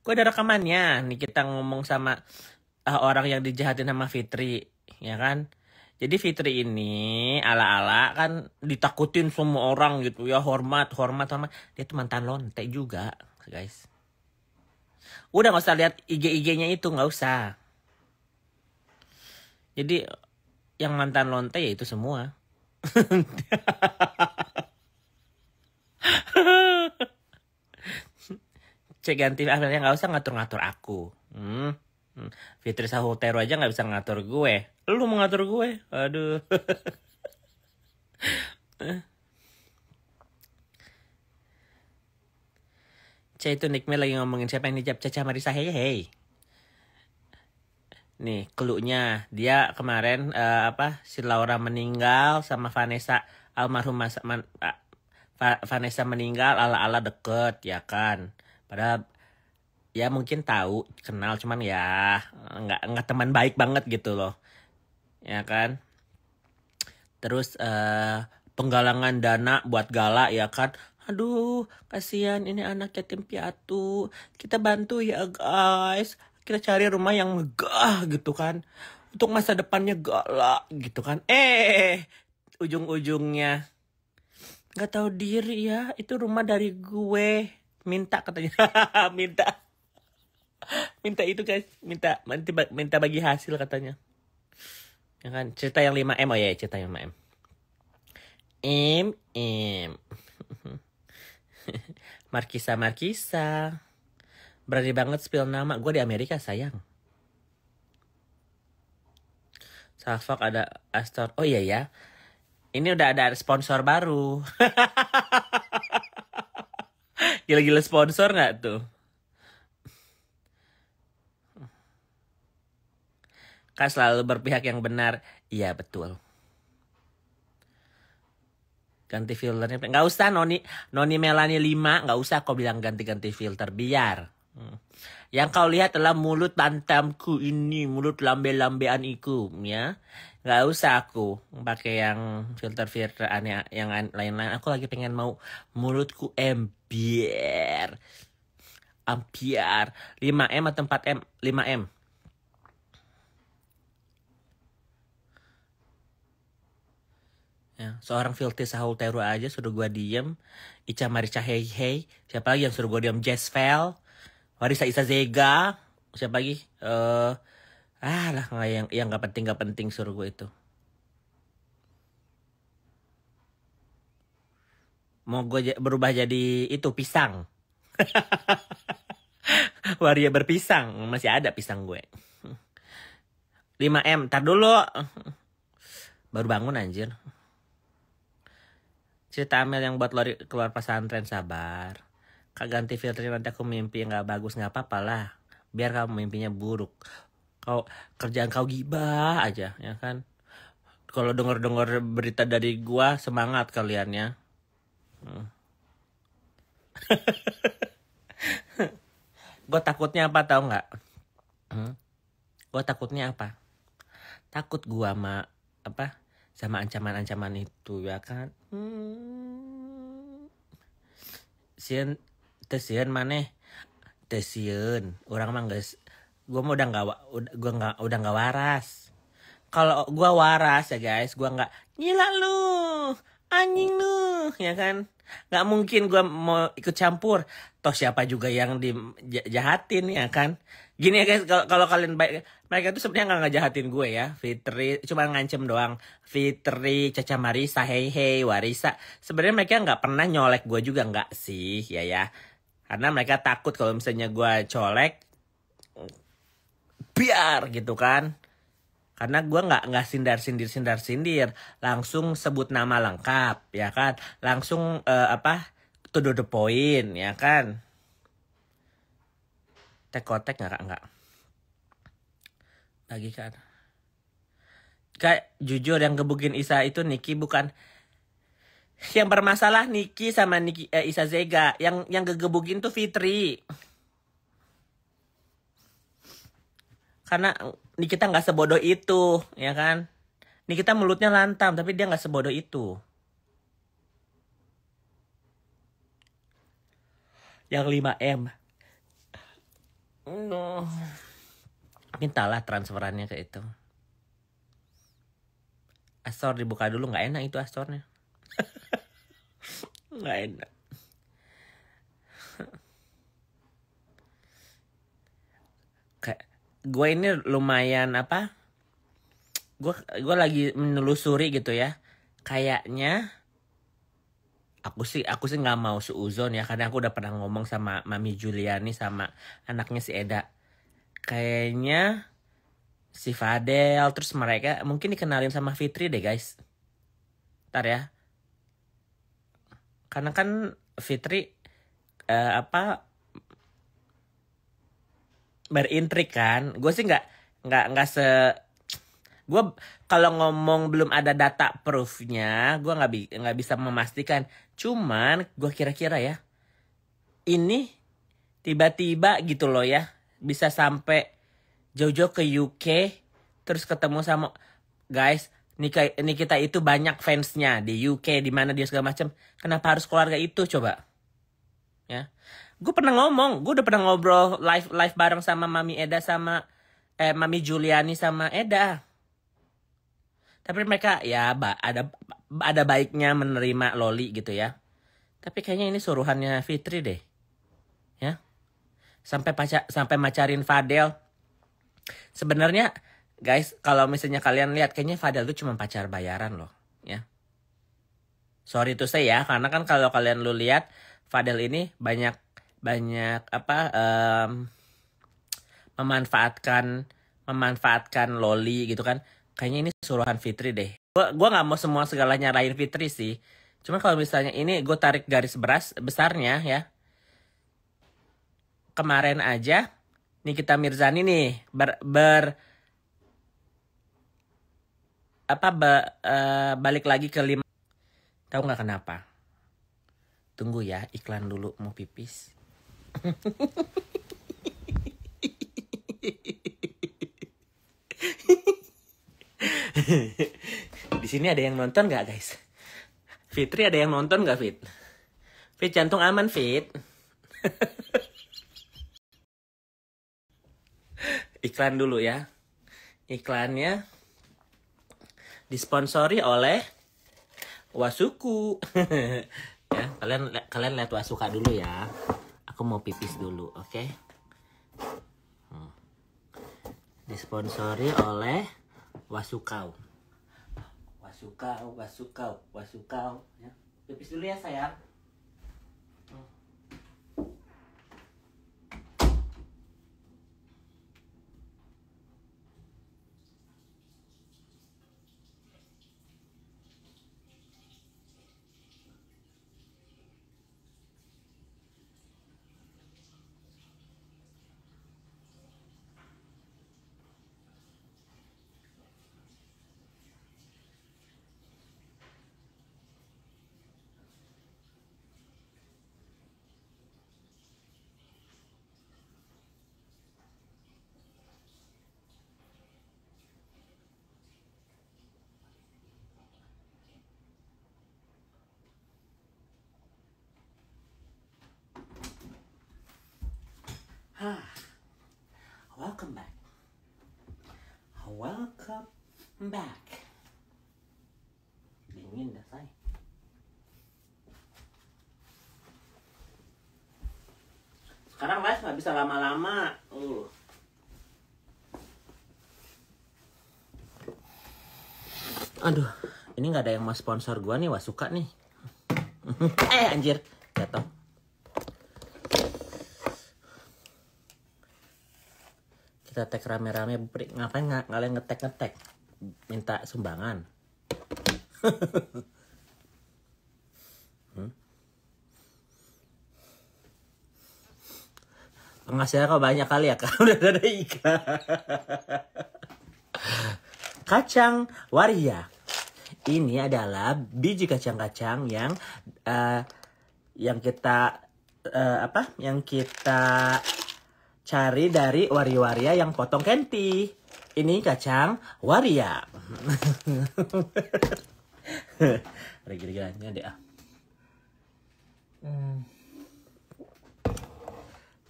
Gue ada rekamannya nih kita ngomong sama uh, orang yang dijahatin sama Fitri, ya kan? Jadi Fitri ini ala-ala kan ditakutin semua orang gitu ya hormat hormat sama dia tuh mantan lonte juga guys. Udah nggak usah lihat IG-IG-nya itu nggak usah. Jadi yang mantan lonte ya itu semua. Cek ganti akhirnya nggak usah ngatur-ngatur aku. Hmm. hmm. Fitri Sahutero aja nggak bisa ngatur gue. Lu mau ngatur gue? Aduh. C itu Nickme lagi ngomongin siapa yang dijab Caca Marisa hey hey. Nih, keluknya dia kemarin uh, apa si Laura meninggal sama Vanessa almarhum Vanessa meninggal ala-ala deket ya kan. Padahal ya mungkin tahu, kenal cuman ya nggak nggak teman baik banget gitu loh. Ya kan? Terus uh, penggalangan dana buat gala ya kan. Aduh, kasihan ini anak yatim piatu. Kita bantu ya guys. Kita cari rumah yang megah gitu kan. Untuk masa depannya gala gitu kan. Eh, ujung-ujungnya nggak tahu diri ya itu rumah dari gue minta katanya minta minta itu guys minta nanti minta bagi hasil katanya ya kan cerita yang 5 m oh ya cerita yang 5 m m m markisa markisa berani banget spill nama gue di Amerika sayang safak ada Astor oh iya ya ini udah ada sponsor baru Gila-gila sponsor nggak tuh? Kak selalu berpihak yang benar. Iya betul. Ganti filternya. Nggak usah Noni. Noni Melani 5. Nggak usah kau bilang ganti-ganti filter. Biar. Hmm. Yang kau lihat adalah mulut tantamku ini, mulut lambe-lambean iku, ya. Gak usah aku pakai yang filter-filter aneh yang lain-lain. Aku lagi pengen mau mulutku ambiar. Ambiar 5M atau 4M? 5M. Ya, seorang filter Sahul Teru aja suruh gua diem. Ica Marica hei hei Siapa lagi yang suruh gua diem? Jess Fell. Marisa zega siapa lagi eh uh, ah lah yang yang nggak penting nggak penting suruh gue itu mau gue berubah jadi itu pisang waria berpisang masih ada pisang gue 5M tar dulu baru bangun anjir cerita Amel yang buat lori keluar pesantren sabar kaganti ganti filter nanti aku mimpi gak bagus nggak apa-apa lah. Biar kamu mimpinya buruk. Kau kerjaan kau gibah aja ya kan. Kalau denger dengar berita dari gua semangat kalian ya. Hmm. gue takutnya apa tau nggak? Hmm? Gue takutnya apa? Takut gua sama apa? Sama ancaman-ancaman itu ya kan? Hmm tesian mana tesian orang mah gak gue mau udah gak gue nggak udah nggak waras kalau gue waras ya guys gue nggak gila lu anjing lu ya kan nggak mungkin gue mau ikut campur toh siapa juga yang dijahatin ya kan gini ya guys kalau kalau kalian baik mereka tuh sebenarnya nggak ngejahatin gue ya Fitri cuma ngancem doang Fitri Caca Marisa Hei Hei Warisa sebenarnya mereka nggak pernah nyolek gue juga nggak sih ya ya karena mereka takut kalau misalnya gue colek biar gitu kan karena gue nggak nggak sindar sindir sindar sindir langsung sebut nama lengkap ya kan langsung uh, apa to the point ya kan tekotek nggak nggak kan kayak jujur yang gebukin Isa itu Niki bukan yang bermasalah Niki sama Niki eh, Isa Zega. Yang yang gegebukin tuh Fitri. Karena Nikita nggak sebodoh itu, ya kan? Nikita mulutnya lantam, tapi dia nggak sebodoh itu. Yang 5M. No. Mintalah transferannya ke itu. Astor dibuka dulu nggak enak itu astornya. Nggak enak. Kayak gue ini lumayan apa? Gue gue lagi menelusuri gitu ya. Kayaknya aku sih aku sih nggak mau seuzon ya karena aku udah pernah ngomong sama Mami Juliani sama anaknya si Eda. Kayaknya si Fadel terus mereka mungkin dikenalin sama Fitri deh guys. Ntar ya karena kan Fitri uh, apa berintrik kan gue sih nggak nggak nggak se gue kalau ngomong belum ada data proofnya gue nggak bi nggak bisa memastikan cuman gue kira-kira ya ini tiba-tiba gitu loh ya bisa sampai Jojo ke UK terus ketemu sama guys ini Nikita itu banyak fansnya di UK, di mana dia segala macam. Kenapa harus keluarga itu coba? Ya, gue pernah ngomong, gue udah pernah ngobrol live live bareng sama Mami Eda sama eh Mami Juliani sama Eda. Tapi mereka ya ada ada baiknya menerima Loli gitu ya. Tapi kayaknya ini suruhannya Fitri deh. Ya. Sampai pacar sampai macarin Fadel. Sebenarnya Guys, kalau misalnya kalian lihat kayaknya Fadel tuh cuma pacar bayaran loh, ya. Sorry tuh saya ya, karena kan kalau kalian lu lihat Fadel ini banyak banyak apa um, memanfaatkan memanfaatkan loli gitu kan. Kayaknya ini suruhan Fitri deh. Gua gua nggak mau semua segalanya lain Fitri sih. Cuma kalau misalnya ini gue tarik garis beras besarnya ya. Kemarin aja Nikita Mirzani nih ber, ber apa ba, uh, balik lagi ke lima tahu nggak kenapa tunggu ya iklan dulu mau pipis di sini ada yang nonton nggak guys Fitri ada yang nonton nggak Fit Fit jantung aman Fit iklan dulu ya iklannya disponsori oleh Wasuku. ya, kalian kalian lihat Wasuka dulu ya. Aku mau pipis dulu, oke? Okay? Hmm. Disponsori oleh Wasukau. Wasukau, Wasukau, Wasukau ya. Pipis dulu ya sayang. back. Dingin dah Sekarang live nggak bisa lama-lama. Uh. Aduh, ini nggak ada yang mau sponsor gua nih, wah suka nih. eh anjir, jatuh. Kita tag rame-rame, ngapain nggak kalian ngetek-ngetek? minta sumbangan. hmm? Penghasilan kok banyak kali ya kan udah ada ikan. Kacang waria. Ini adalah biji kacang-kacang yang uh, yang kita uh, apa? Yang kita cari dari waria waria yang potong kenti ini kacang waria regi gila deh ah hmm.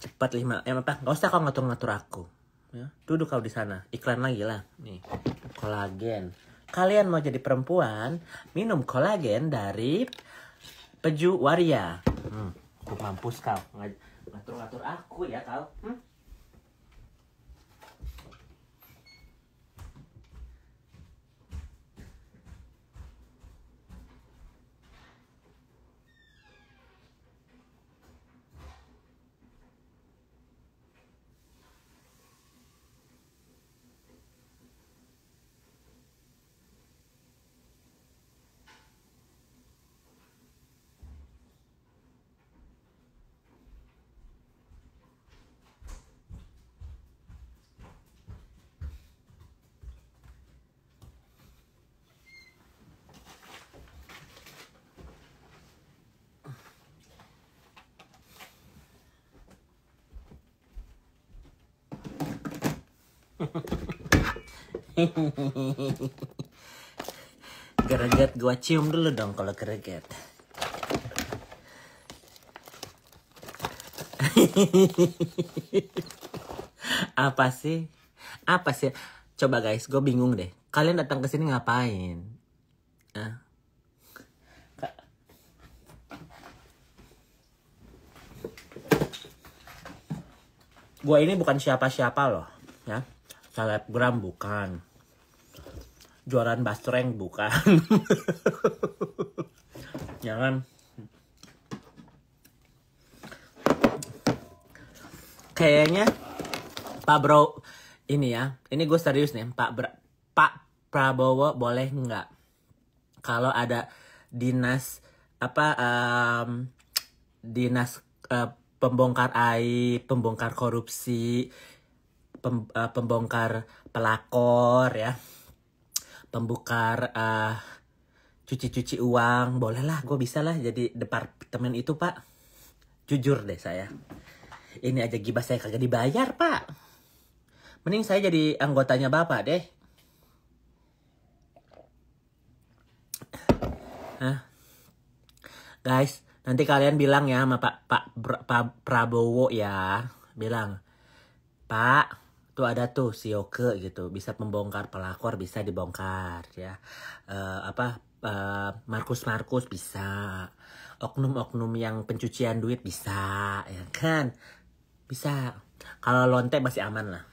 cepat lima eh ya, apa Gak usah kau ngatur-ngatur aku ya duduk kau di sana iklan lagi lah nih kolagen kalian mau jadi perempuan minum kolagen dari peju waria hmm, mampus kau ngatur-ngatur aku ya kau hmm? Gereget gua cium dulu dong kalau gereget. Apa sih? Apa sih? Coba guys, gue bingung deh. Kalian datang ke sini ngapain? Nah. Gue ini bukan siapa-siapa loh, ya selebgram bukan jualan basreng bukan jangan ya kayaknya Pak Bro ini ya ini gue serius nih Pak Bra, Pak Prabowo boleh nggak kalau ada dinas apa um, dinas uh, pembongkar air, pembongkar korupsi pem, uh, pembongkar pelakor ya pembukar uh, cuci-cuci uang bolehlah gue bisa lah jadi departemen itu pak jujur deh saya ini aja gibah saya kagak dibayar pak mending saya jadi anggotanya bapak deh Hah? guys nanti kalian bilang ya sama pak pak, pak Prabowo ya bilang pak tuh ada tuh si Yoke gitu bisa membongkar pelakor bisa dibongkar ya uh, apa uh, Markus Markus bisa oknum-oknum yang pencucian duit bisa ya kan bisa kalau lonte masih aman lah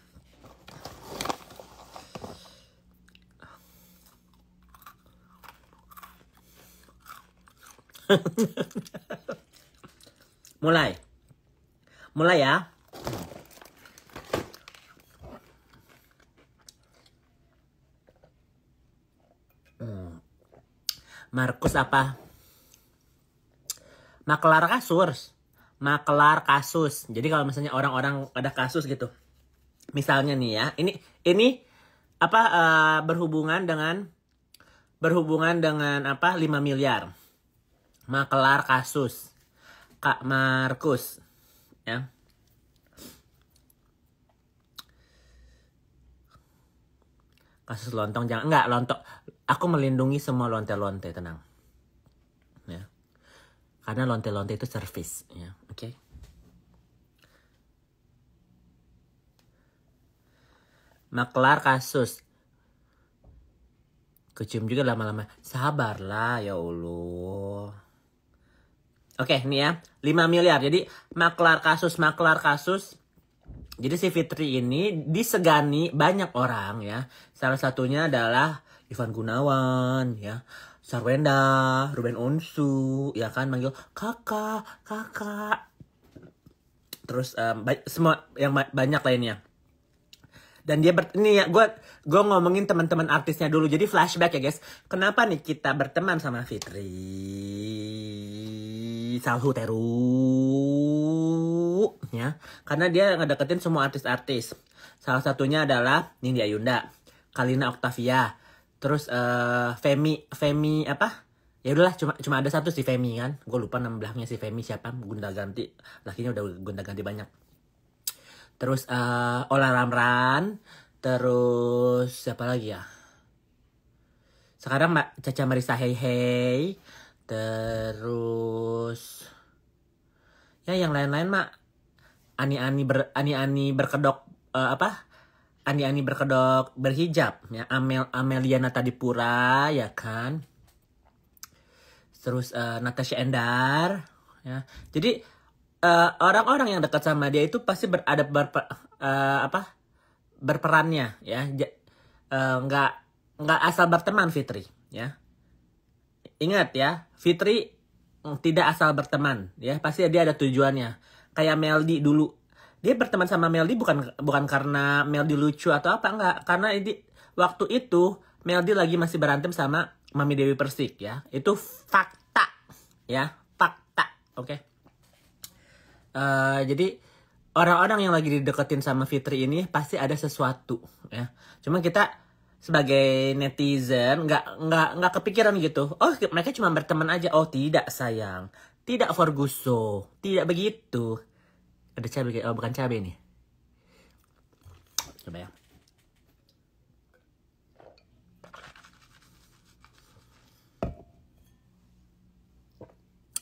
mulai mulai ya Markus apa? Maklar kasus. maklar kasus. Jadi kalau misalnya orang-orang ada kasus gitu. Misalnya nih ya, ini ini apa uh, berhubungan dengan berhubungan dengan apa 5 miliar. Maklar kasus. Kak Markus ya. Kasus lontong jangan enggak lontong Aku melindungi semua lonte-lonte, tenang. Ya. Karena lonte-lonte itu service, ya. Oke. Okay? Maklar kasus. Kecium juga lama-lama. Sabarlah ya Allah. Oke, ini ya. 5 miliar. Jadi maklar kasus, maklar kasus. Jadi si Fitri ini disegani banyak orang ya. Salah satunya adalah Ivan Gunawan ya Sarwenda Ruben Onsu ya kan manggil kakak kakak terus um, semua yang banyak lainnya dan dia ber ini ya gue gue ngomongin teman-teman artisnya dulu jadi flashback ya guys kenapa nih kita berteman sama Fitri Teru ya karena dia ngedeketin semua artis-artis salah satunya adalah Nindi Ayunda Kalina Octavia terus uh, Femi Femi apa ya udahlah cuma cuma ada satu si Femi kan gue lupa nama belakangnya si Femi siapa gunda ganti lakinya udah gunda ganti banyak terus uh, Ola Ramran terus siapa lagi ya sekarang Mbak Caca Marisa Hei Hei terus ya yang lain-lain mak ani ani ber ani ani berkedok uh, apa Ani Ani berkedok berhijab ya Amel Ameliana tadi pura ya kan terus uh, Natasha Endar ya jadi eh, orang-orang uh, yang dekat sama dia itu pasti berada ber uh, eh, apa berperannya ya nggak uh, nggak asal berteman Fitri ya ingat ya Fitri mm, tidak asal berteman ya pasti dia ada tujuannya kayak Meldi dulu dia berteman sama Meldi bukan bukan karena Meldi lucu atau apa enggak karena ini waktu itu Meldi lagi masih berantem sama Mami Dewi Persik ya itu fakta ya fakta oke okay? uh, eh, jadi orang-orang yang lagi dideketin sama Fitri ini pasti ada sesuatu ya cuma kita sebagai netizen nggak nggak nggak kepikiran gitu oh mereka cuma berteman aja oh tidak sayang tidak Forguso tidak begitu ada cabai kayak oh, bukan cabai nih coba ya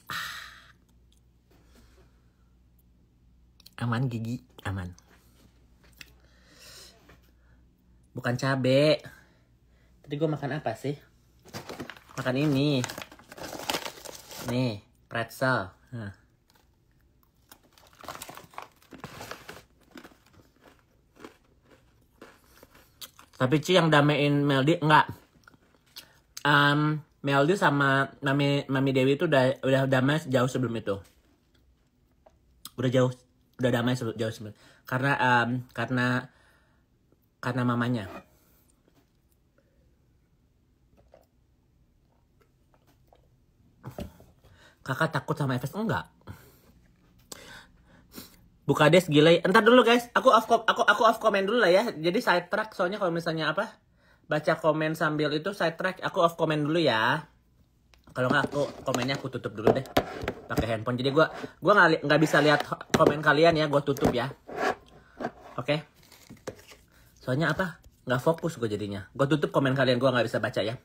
ah. aman gigi aman bukan cabe tadi gue makan apa sih makan ini nih pretzel nah. Tapi Ci yang damein Meldi enggak. Um, Meldi sama Mami Mami Dewi itu udah udah damai jauh sebelum itu. Udah jauh udah damai sejauh jauh sebelum. Karena um, karena karena mamanya. Kakak takut sama Efes enggak? buka Bukades gila. Entar dulu guys, aku off aku aku off komen dulu lah ya. Jadi side track soalnya kalau misalnya apa? Baca komen sambil itu side track, aku off komen dulu ya. Kalau nggak aku komennya aku tutup dulu deh pakai handphone. Jadi gua gua nggak nggak bisa lihat komen kalian ya, gua tutup ya. Oke. Okay? Soalnya apa? Nggak fokus gue jadinya. Gua tutup komen kalian, gua nggak bisa baca ya.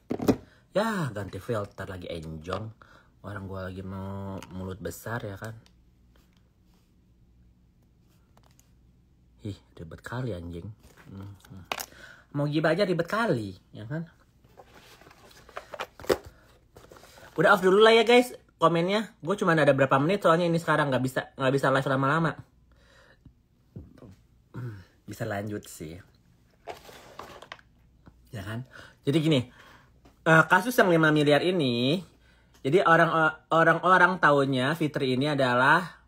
Ya, ganti filter lagi enjong. Orang gua lagi mau mulut besar ya kan. ih ribet kali anjing hmm, hmm. mau gibah aja ribet kali ya kan udah off dulu lah ya guys komennya gue cuma ada berapa menit soalnya ini sekarang nggak bisa nggak bisa live lama-lama hmm, bisa lanjut sih ya kan jadi gini eh, kasus yang 5 miliar ini jadi orang eh, orang orang tahunya Fitri ini adalah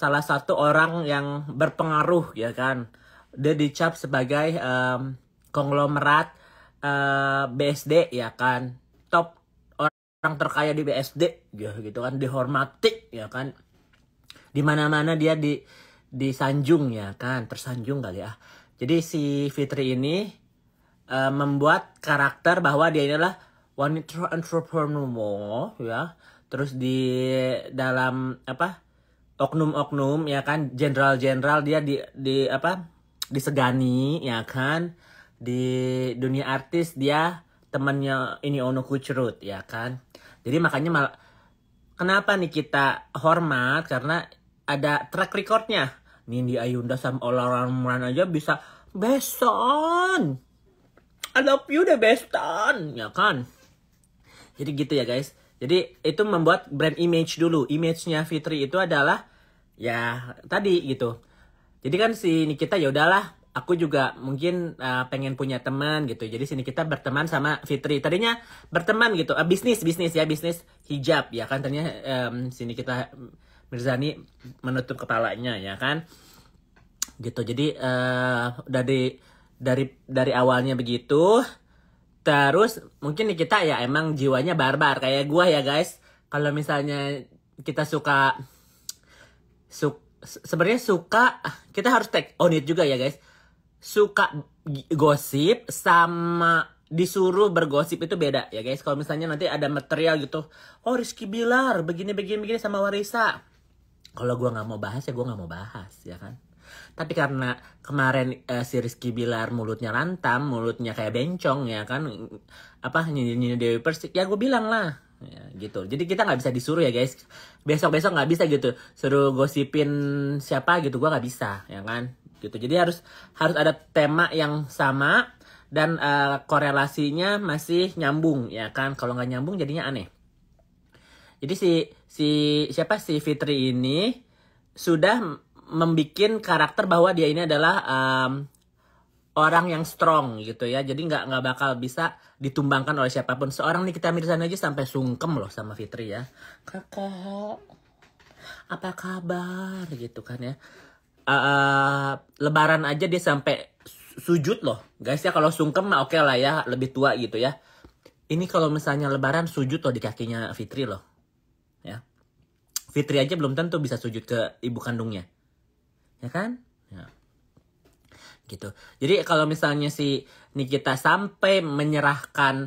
salah satu orang yang berpengaruh ya kan dia dicap sebagai um, konglomerat uh, eh, BSD ya kan top orang terkaya di BSD ya gitu kan dihormati ya kan dimana mana dia di disanjung ya kan tersanjung kali ya jadi si Fitri ini uh, membuat karakter bahwa dia inilah adalah wanita entrepreneur ya terus di dalam apa oknum-oknum ya kan jenderal-jenderal dia di di apa disegani ya kan di dunia artis dia temannya ini Ono Kucrut ya kan jadi makanya mal kenapa nih kita hormat karena ada track recordnya Nindi Ayunda sama Ola Ramlan aja bisa beson I love you the beston ya kan jadi gitu ya guys jadi itu membuat brand image dulu image-nya Fitri itu adalah ya tadi gitu jadi kan si Nikita ya udahlah aku juga mungkin uh, pengen punya teman gitu jadi sini kita berteman sama Fitri tadinya berteman gitu uh, bisnis bisnis ya bisnis hijab ya kan tadinya um, sini kita Mirzani menutup kepalanya ya kan gitu jadi uh, dari dari dari awalnya begitu terus mungkin kita ya emang jiwanya barbar kayak gua ya guys kalau misalnya kita suka su sebenarnya suka kita harus take on it juga ya guys suka gosip sama disuruh bergosip itu beda ya guys kalau misalnya nanti ada material gitu oh Rizky Bilar begini begini begini sama Warisa kalau gue nggak mau bahas ya gue nggak mau bahas ya kan tapi karena kemarin uh, si Rizky Bilar mulutnya lantam, mulutnya kayak bencong ya kan, apa nyinyir Dewi Persik, ya gue bilang lah, ya, gitu jadi kita nggak bisa disuruh ya guys besok besok nggak bisa gitu suruh gosipin siapa gitu gua nggak bisa ya kan gitu jadi harus harus ada tema yang sama dan uh, korelasinya masih nyambung ya kan kalau nggak nyambung jadinya aneh jadi si si siapa si Fitri ini sudah membuat karakter bahwa dia ini adalah um, orang yang strong gitu ya. Jadi nggak nggak bakal bisa ditumbangkan oleh siapapun. Seorang kita mirza aja sampai sungkem loh sama Fitri ya. Kakak, apa kabar gitu kan ya. Uh, lebaran aja dia sampai sujud loh. Guys ya kalau sungkem mah oke okay lah ya, lebih tua gitu ya. Ini kalau misalnya lebaran sujud loh di kakinya Fitri loh. Ya. Fitri aja belum tentu bisa sujud ke ibu kandungnya. Ya kan? gitu. Jadi kalau misalnya si Nikita sampai menyerahkan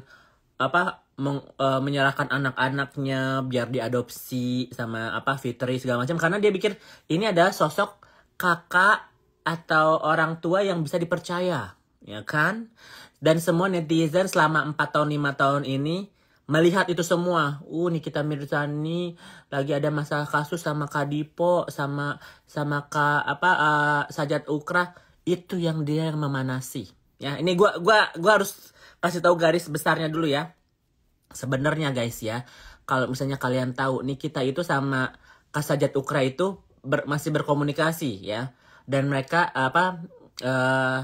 apa meng, e, menyerahkan anak-anaknya biar diadopsi sama apa Fitri segala macam karena dia pikir ini ada sosok kakak atau orang tua yang bisa dipercaya, ya kan? Dan semua netizen selama 4 tahun 5 tahun ini melihat itu semua. Uh, Nikita Mirzani lagi ada masalah kasus sama Kadipo, sama sama Kak apa uh, Sajat Ukra itu yang dia yang memanasi. Ya, ini gua gua gua harus kasih tahu garis besarnya dulu ya. Sebenarnya guys ya, kalau misalnya kalian tahu nih kita itu sama Kasajat Ukra itu ber, masih berkomunikasi ya. Dan mereka apa uh,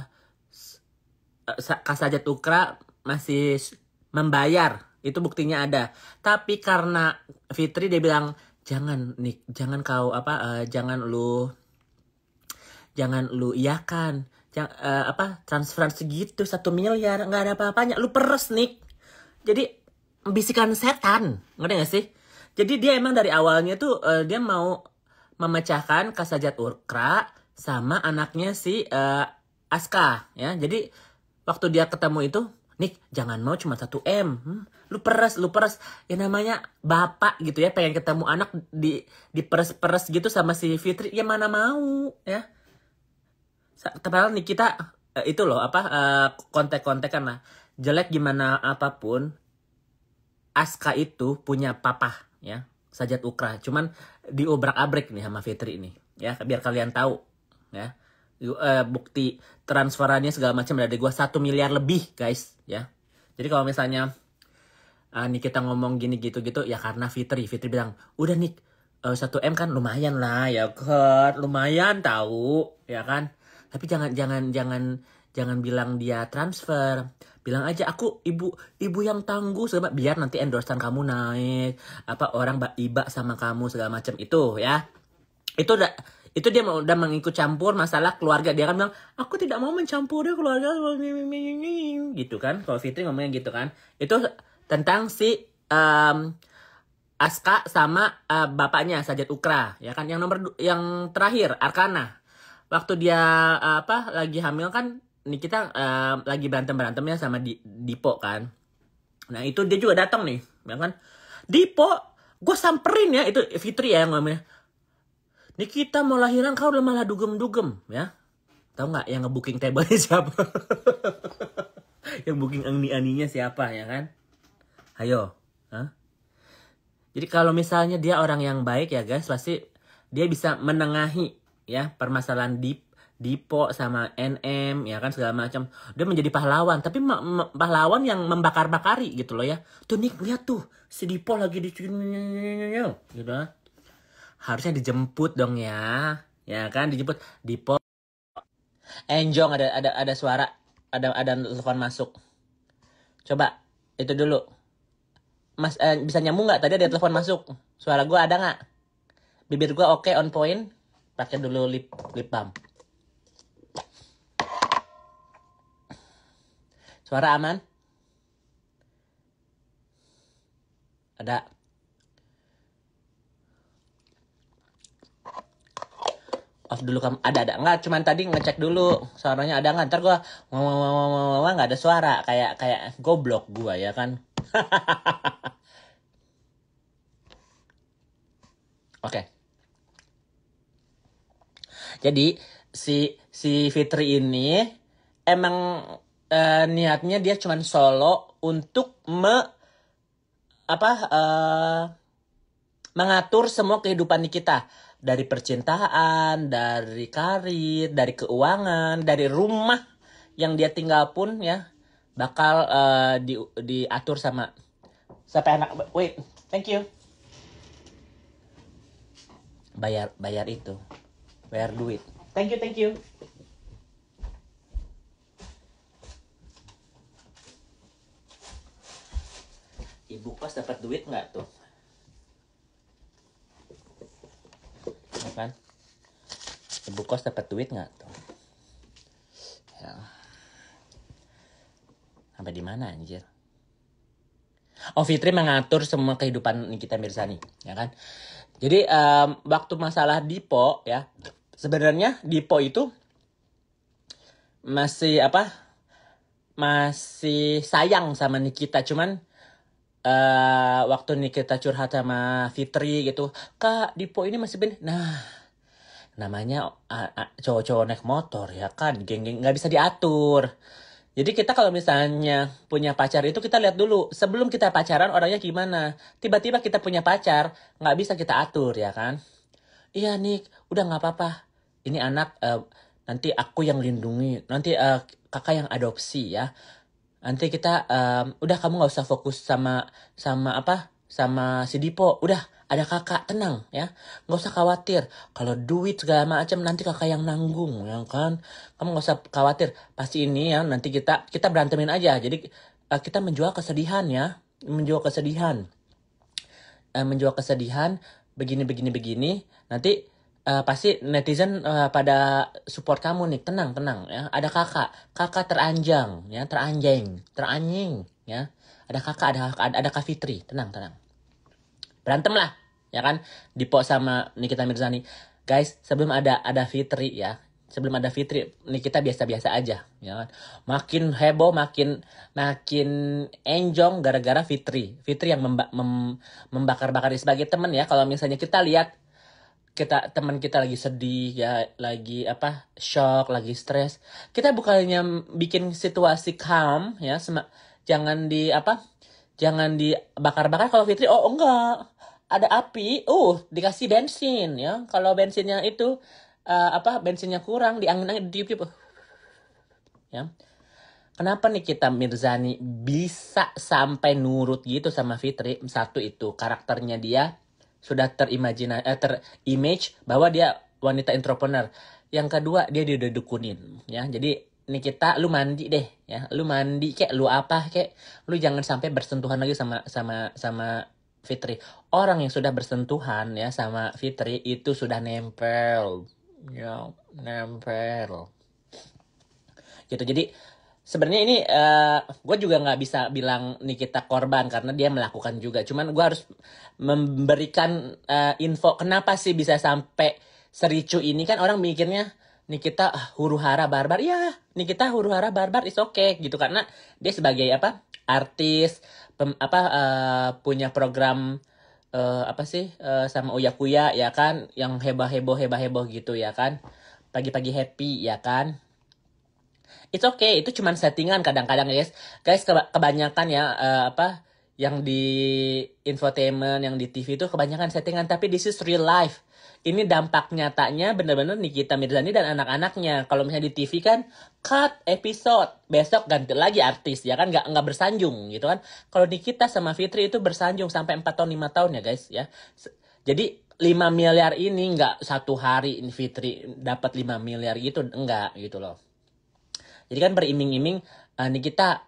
Kasajat Ukra masih membayar. Itu buktinya ada. Tapi karena Fitri dia bilang jangan nih, jangan kau apa uh, jangan lu jangan lu iakan jangan, uh, eh, apa transferan segitu satu miliar nggak ada apa-apanya lu peres nih jadi bisikan setan ngerti gak sih jadi dia emang dari awalnya tuh uh, dia mau memecahkan kasajat urkra sama anaknya si uh, Aska ya jadi waktu dia ketemu itu Nik, jangan mau cuma satu M. Hmm, lu peres, lu peres. Ya namanya bapak gitu ya, pengen ketemu anak di di peres-peres gitu sama si Fitri. Ya mana mau, ya kenal nih kita eh, itu loh apa kontek eh, kontek-kontekan lah. Jelek gimana apapun Aska itu punya papa ya, Sajat Ukra. Cuman diobrak-abrik nih sama Fitri ini ya, biar kalian tahu ya. Eh, bukti transferannya segala macam dari gua satu miliar lebih guys ya jadi kalau misalnya uh, nih kita ngomong gini gitu gitu ya karena Fitri Fitri bilang udah nih satu uh, m kan lumayan lah ya kan lumayan tahu ya kan tapi jangan jangan jangan jangan bilang dia transfer bilang aja aku ibu ibu yang tangguh sebab biar nanti endorsean kamu naik apa orang iba sama kamu segala macam itu ya itu udah itu dia udah mengikut campur masalah keluarga dia kan bilang aku tidak mau mencampur mencampuri keluarga gitu kan kalau Fitri ngomongnya gitu kan itu tentang si um, Aska sama uh, bapaknya Sajat Ukra ya kan yang nomor yang terakhir Arkana waktu dia eh, apa lagi hamil kan nih uh, lagi berantem berantemnya sama di Dipo kan nah itu dia juga datang nih ya kan Dipo gue samperin ya itu Fitri ya yang nih kita mau lahiran kau udah malah dugem-dugem ya tau nggak yang ngebooking table siapa yang booking ani-aninya siapa ya kan ayo Hah? jadi kalau misalnya dia orang yang baik ya guys pasti dia bisa menengahi ya permasalahan di Dipo sama NM ya kan segala macam dia menjadi pahlawan tapi pahlawan yang membakar-bakari gitu loh ya tuh Nick lihat tuh si Dipo lagi di gitu harusnya dijemput dong ya ya kan dijemput Dipo Enjong ada ada ada suara ada ada telepon masuk coba itu dulu Mas eh, bisa nyambung nggak tadi ada telepon masuk suara gue ada nggak bibir gue oke okay, on point pakai dulu lip lip balm suara aman ada off dulu kamu ada ada nggak cuman tadi ngecek dulu suaranya ada nggak ntar gue ngomong nggak ada suara kayak kayak goblok gue ya kan oke okay. Jadi si si Fitri ini emang eh, niatnya dia cuma solo untuk me apa uh, mengatur semua kehidupan kita dari percintaan, dari karir, dari keuangan, dari rumah yang dia tinggal pun ya bakal uh, di diatur sama sampai anak wait thank you bayar bayar itu bayar duit thank you thank you ibu kos dapat duit nggak tuh ya kan ibu kos dapat duit nggak tuh ya. sampai di mana anjir Oh Fitri mengatur semua kehidupan kita Mirzani ya kan jadi um, waktu masalah Dipo ya sebenarnya Dipo itu masih apa masih sayang sama Nikita cuman uh, waktu Nikita curhat sama Fitri gitu kak Dipo ini masih bener nah namanya cowok-cowok naik motor ya kan geng-geng nggak bisa diatur jadi kita kalau misalnya punya pacar itu kita lihat dulu sebelum kita pacaran orangnya gimana tiba-tiba kita punya pacar nggak bisa kita atur ya kan iya Nik udah nggak apa-apa ini anak uh, nanti aku yang lindungi nanti uh, kakak yang adopsi ya nanti kita um, udah kamu nggak usah fokus sama sama apa sama si Dipo udah ada kakak tenang ya nggak usah khawatir kalau duit segala macam nanti kakak yang nanggung ya kan kamu nggak usah khawatir pasti ini ya nanti kita kita berantemin aja jadi uh, kita menjual kesedihan ya menjual kesedihan uh, menjual kesedihan begini begini begini nanti uh, pasti netizen uh, pada support kamu nih tenang tenang ya ada kakak kakak teranjang ya teranjing teranjing ya ada kakak ada kakak, ada, ada kak Fitri tenang tenang berantem lah ya kan Dipo sama Nikita Mirzani guys sebelum ada ada Fitri ya sebelum ada Fitri Nikita biasa-biasa aja ya kan makin heboh makin makin enjong gara-gara Fitri Fitri yang memba mem membakar-bakar sebagai teman ya kalau misalnya kita lihat kita teman kita lagi sedih ya lagi apa shock lagi stres kita bukannya bikin situasi calm ya semak jangan di apa jangan dibakar-bakar kalau Fitri oh enggak ada api uh dikasih bensin ya kalau bensinnya itu uh, apa bensinnya kurang diangin-angin diup uh. ya kenapa nih kita Mirzani bisa sampai nurut gitu sama Fitri satu itu karakternya dia sudah terimajina eh, terimage bahwa dia wanita entrepreneur. Yang kedua dia udah dukunin ya. Jadi ini kita lu mandi deh ya. Lu mandi kayak lu apa kayak Lu jangan sampai bersentuhan lagi sama sama sama Fitri. Orang yang sudah bersentuhan ya sama Fitri itu sudah nempel. Ya, nempel. Gitu. Jadi sebenarnya ini uh, eh, gue juga nggak bisa bilang Nikita korban karena dia melakukan juga cuman gue harus memberikan uh, info kenapa sih bisa sampai sericu ini kan orang mikirnya Nikita uh, ah, huru hara barbar ya Nikita huru hara barbar is oke okay, gitu karena dia sebagai apa artis pem, apa uh, punya program uh, apa sih uh, sama Uya Kuya ya kan yang heboh heboh heboh heboh gitu ya kan pagi-pagi happy ya kan it's okay itu cuman settingan kadang-kadang guys guys kebanyakan ya uh, apa yang di infotainment yang di TV itu kebanyakan settingan tapi this is real life ini dampak nyatanya bener-bener Nikita Mirzani dan anak-anaknya. Kalau misalnya di TV kan cut episode, besok ganti lagi artis ya kan nggak nggak bersanjung gitu kan. Kalau Nikita sama Fitri itu bersanjung sampai empat tahun lima tahun ya guys ya. Jadi 5 miliar ini nggak satu hari Fitri dapat 5 miliar gitu enggak gitu loh. Jadi kan beriming-iming uh, kita,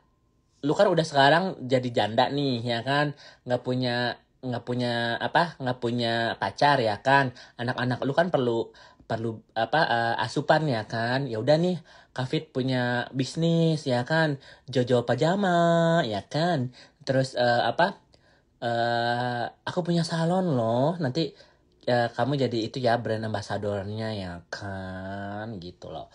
lu kan udah sekarang jadi janda nih ya kan nggak punya nggak punya apa nggak punya pacar ya kan anak-anak lu kan perlu perlu apa uh, asupan ya kan ya udah nih kafit punya bisnis ya kan Jojo pajama ya kan terus uh, apa uh, aku punya salon loh nanti uh, kamu jadi itu ya brand ambassadornya ya kan gitu loh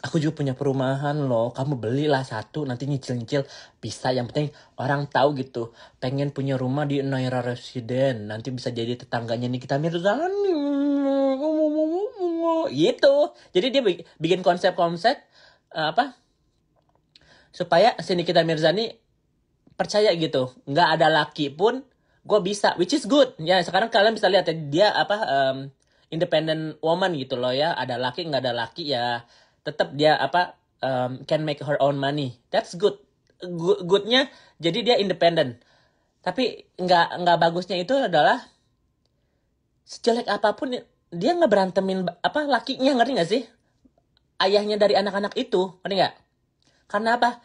aku juga punya perumahan loh kamu belilah satu nanti nyicil nyicil bisa yang penting orang tahu gitu pengen punya rumah di Noira Residen nanti bisa jadi tetangganya nih kita Mirzani gitu jadi dia bikin konsep-konsep eh, apa supaya si kita Mirzani percaya gitu nggak ada laki pun gue bisa which is good ya sekarang kalian bisa lihat ya dia apa um, independent woman gitu loh ya ada laki nggak ada laki ya tetap dia apa um, can make her own money that's good good goodnya jadi dia independen tapi nggak nggak bagusnya itu adalah sejelek apapun dia ngeberantemin apa lakinya ngerti nggak sih ayahnya dari anak-anak itu ngerti nggak karena apa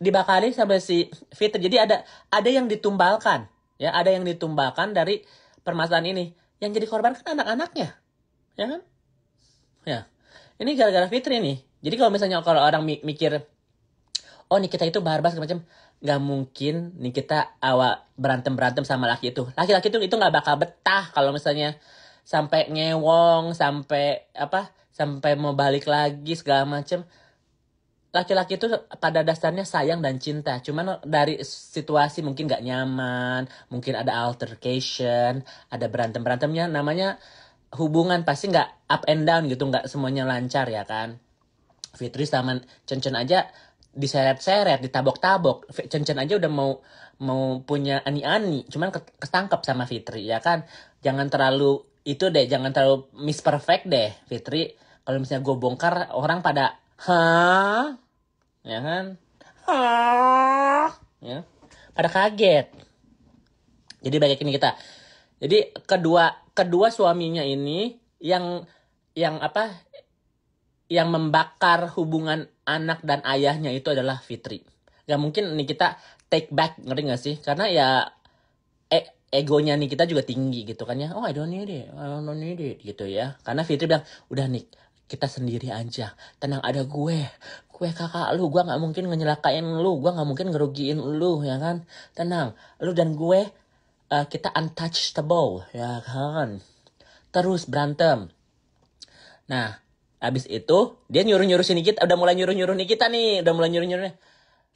dibakari sama si Fitri jadi ada ada yang ditumbalkan ya ada yang ditumbalkan dari permasalahan ini yang jadi korban kan anak-anaknya ya kan ya ini gara-gara Fitri nih. Jadi kalau misalnya kalau orang mikir, oh Nikita itu barbar macam nggak mungkin Nikita awal berantem berantem sama laki itu. Laki-laki itu itu nggak bakal betah kalau misalnya sampai ngewong, sampai apa, sampai mau balik lagi segala macam. Laki-laki itu pada dasarnya sayang dan cinta. Cuman dari situasi mungkin nggak nyaman, mungkin ada altercation, ada berantem berantemnya. Namanya hubungan pasti nggak up and down gitu nggak semuanya lancar ya kan Fitri sama Cencen aja diseret-seret ditabok-tabok Cencen aja udah mau mau punya ani-ani cuman ketangkep sama Fitri ya kan jangan terlalu itu deh jangan terlalu miss perfect deh Fitri kalau misalnya gue bongkar orang pada hah ya kan ha ya pada kaget jadi banyak ini kita jadi kedua kedua suaminya ini yang yang apa yang membakar hubungan anak dan ayahnya itu adalah Fitri. Gak mungkin nih kita take back ngerti gak sih? Karena ya e egonya nih kita juga tinggi gitu kan ya. Oh I don't need it, I don't need it gitu ya. Karena Fitri bilang udah nih kita sendiri aja. Tenang ada gue. Gue kakak lu, gue nggak mungkin ngenyelakain lu, gue nggak mungkin ngerugiin lu ya kan. Tenang, lu dan gue uh, kita untouchable ya kan terus berantem nah abis itu dia nyuruh nyuruh sini kita udah mulai nyuruh nyuruh nikita nih udah mulai nyuruh nyuruh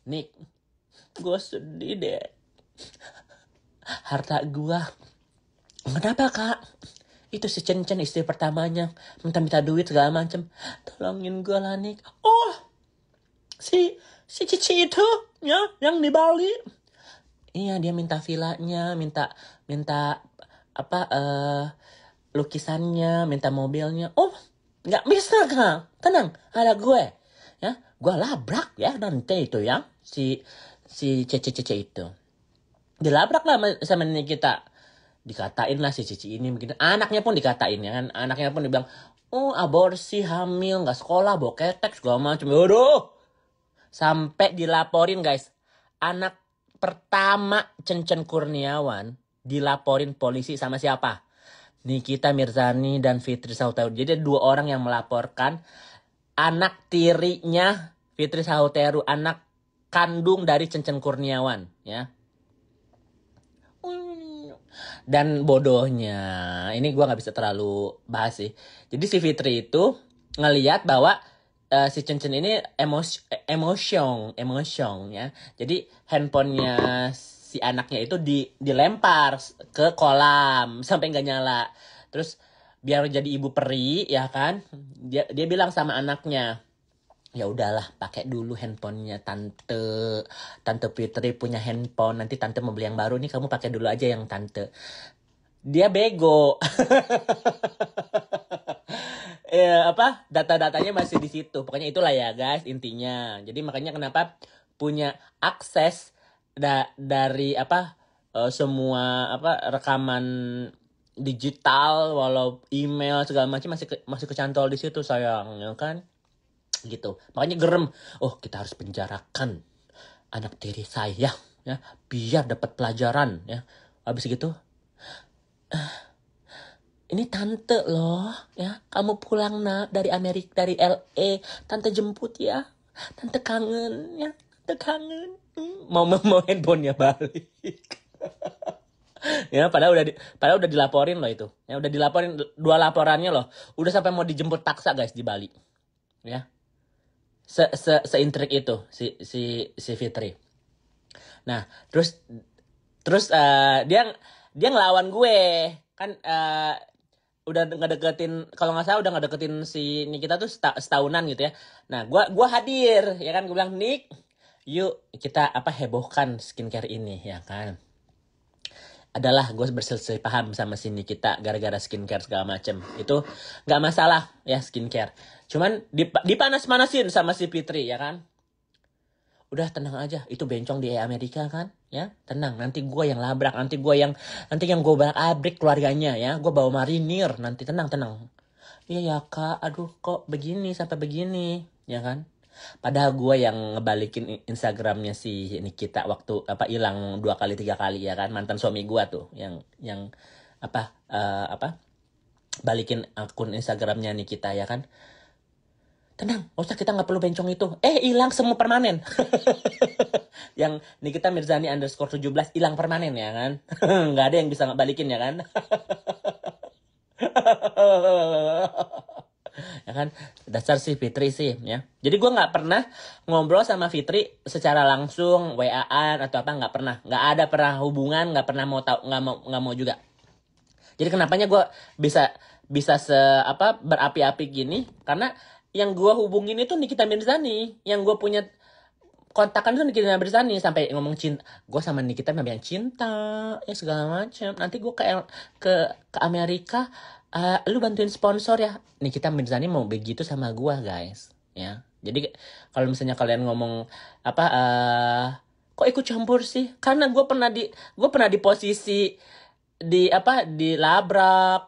nih gue sedih deh harta gue kenapa kak itu si Chen Chen istri pertamanya minta-minta duit segala macem tolongin gue lah nik oh si si cici itu ya yang di Bali iya dia minta vilanya minta minta apa uh, lukisannya minta mobilnya oh nggak bisa kan? tenang ada gue ya gue labrak ya nanti itu ya si si cece cece itu dilabrak lah sama, nenek kita dikatain lah si cici ini begini anaknya pun dikatain ya kan anaknya pun dibilang oh aborsi hamil nggak sekolah bawa segala macam aduh sampai dilaporin guys anak pertama Cencen Kurniawan dilaporin polisi sama siapa? Nikita Mirzani dan Fitri Sauteru. Jadi ada dua orang yang melaporkan anak tirinya Fitri Sauteru, anak kandung dari Cencen Kurniawan, ya. Dan bodohnya, ini gue nggak bisa terlalu bahas sih. Jadi si Fitri itu ngeliat bahwa uh, si Chen ini emosi emosion emosion ya jadi handphonenya si anaknya itu di dilempar ke kolam sampai nggak nyala terus biar jadi ibu peri ya kan dia dia bilang sama anaknya ya udahlah pakai dulu handphonenya tante tante Fitri punya handphone nanti tante mau beli yang baru nih kamu pakai dulu aja yang tante dia bego eh, apa data-datanya masih di situ pokoknya itulah ya guys intinya jadi makanya kenapa punya akses da dari apa uh, semua apa rekaman digital walau email segala macam masih ke, masih kecantol di situ sayang ya kan gitu makanya gerem oh kita harus penjarakan anak tiri saya ya biar dapat pelajaran ya habis gitu ini tante loh ya kamu pulang nak dari Amerika dari LA tante jemput ya tante kangen ya tante kangen hmm, mau mau, mau ya balik ya padahal udah di, padahal udah dilaporin loh itu ya udah dilaporin dua laporannya loh udah sampai mau dijemput taksa guys di Bali ya se se -se intrik itu si si si Fitri nah terus terus uh, dia dia ngelawan gue kan uh, udah deketin kalau nggak salah udah deketin si Nikita tuh setahunan gitu ya. Nah, gua gua hadir ya kan gue bilang Nick, yuk kita apa hebohkan skincare ini ya kan. Adalah gue berselisih paham sama si Nikita gara-gara skincare segala macem itu nggak masalah ya skincare. Cuman dip, dipanas-manasin sama si Fitri ya kan udah tenang aja itu bencong di Amerika kan ya tenang nanti gue yang labrak nanti gue yang nanti yang gue balik abrik keluarganya ya gue bawa marinir nanti tenang tenang iya ya kak aduh kok begini sampai begini ya kan padahal gue yang ngebalikin Instagramnya si Nikita waktu apa hilang dua kali tiga kali ya kan mantan suami gue tuh yang yang apa uh, apa balikin akun Instagramnya Nikita ya kan tenang, usah kita nggak perlu bencong itu. Eh, hilang semua permanen. yang Nikita Mirzani underscore 17 hilang permanen ya kan? nggak ada yang bisa nggak balikin ya kan? ya kan dasar sih Fitri sih ya jadi gue nggak pernah ngobrol sama Fitri secara langsung waan atau apa nggak pernah nggak ada pernah hubungan nggak pernah mau tahu nggak mau nggak mau juga jadi kenapanya gue bisa bisa se apa berapi-api gini karena yang gue hubungin itu Nikita Mirzani yang gue punya kontakan itu Nikita Mirzani sampai ngomong cinta gue sama Nikita yang cinta ya segala macam nanti gue ke ke ke Amerika uh, lu bantuin sponsor ya Nikita Mirzani mau begitu sama gue guys ya jadi kalau misalnya kalian ngomong apa uh, kok ikut campur sih karena gue pernah di gue pernah di posisi di apa di